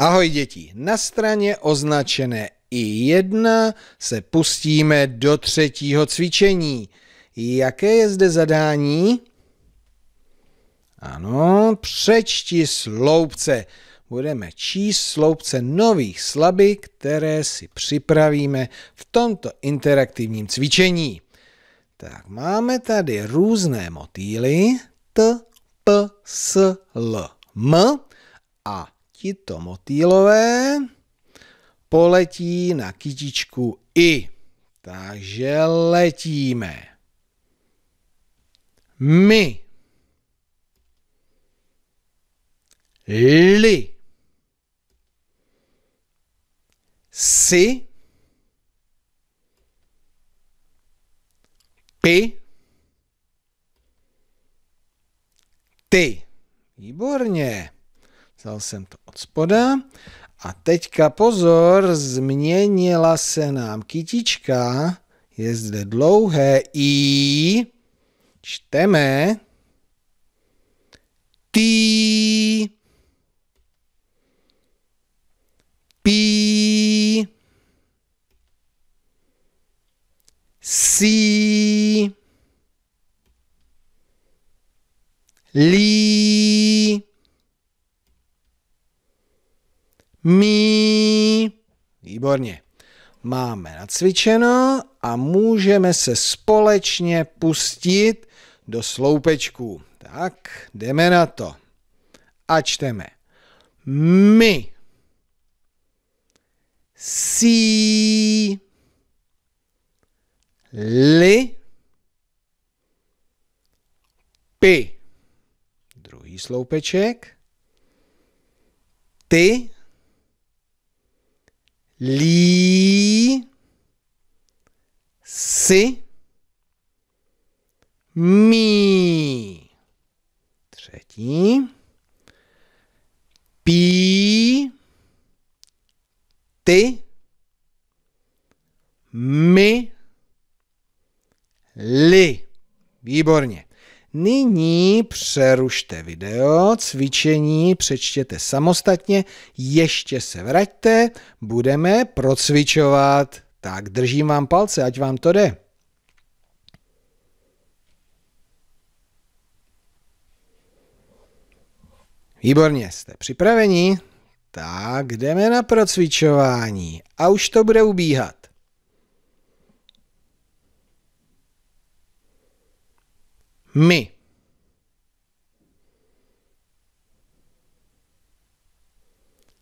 Ahoj děti, na straně označené I1 se pustíme do třetího cvičení. Jaké je zde zadání? Ano, přečti sloupce. Budeme číst sloupce nových slaby, které si připravíme v tomto interaktivním cvičení. Tak máme tady různé motýly T, P, S, L, M a tito motýlové poletí na kytičku I. Takže letíme. My. Li. Si. Pi. Ty. Výborně. Vzal jsem to od spoda. A teďka pozor, změnila se nám kytička. Je zde dlouhé i. Čteme. ty, Pí. Si. Lí. mí. Výborně. Máme nacvičeno a můžeme se společně pustit do sloupečků. Tak, jdeme na to. A čteme. My. Sí. Li. Pi. Druhý sloupeček. Ty Li. Si. Mi. Třetí. Pí. Ty. My. Li. Výborně. Nyní přerušte video, cvičení přečtěte samostatně, ještě se vraťte, budeme procvičovat. Tak držím vám palce, ať vám to jde. Výborně, jste připraveni? Tak jdeme na procvičování a už to bude ubíhat. me.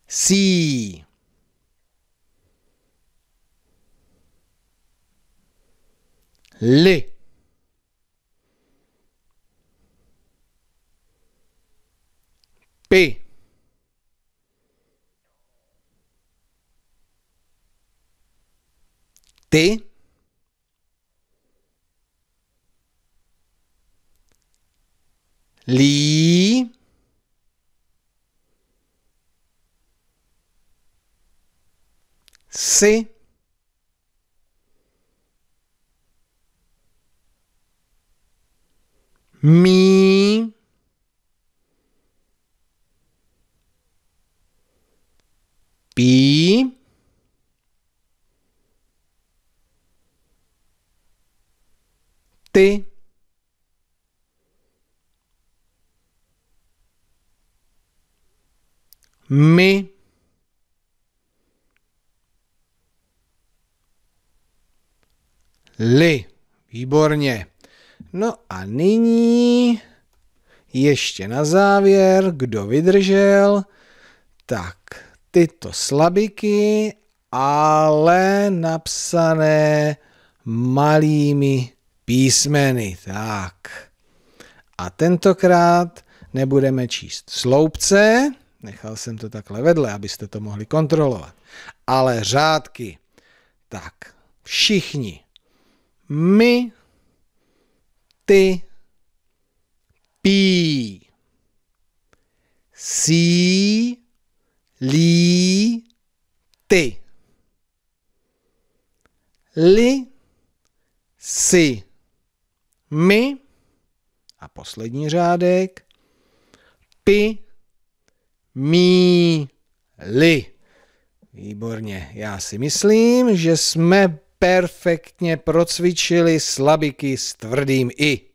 Sí. Le. P. T. Li. C. Mi. Pi. T. my li. Výborně. No a nyní ještě na závěr, kdo vydržel, tak tyto slabiky, ale napsané malými písmeny. Tak. A tentokrát nebudeme číst sloupce, Nechal jsem to takhle vedle, abyste to mohli kontrolovat. Ale řádky, tak všichni, my, ty, pí, sí, lí, ty, li, si, my a poslední řádek, pi, míli. Výborně, já si myslím, že jsme perfektně procvičili slabiky s tvrdým i.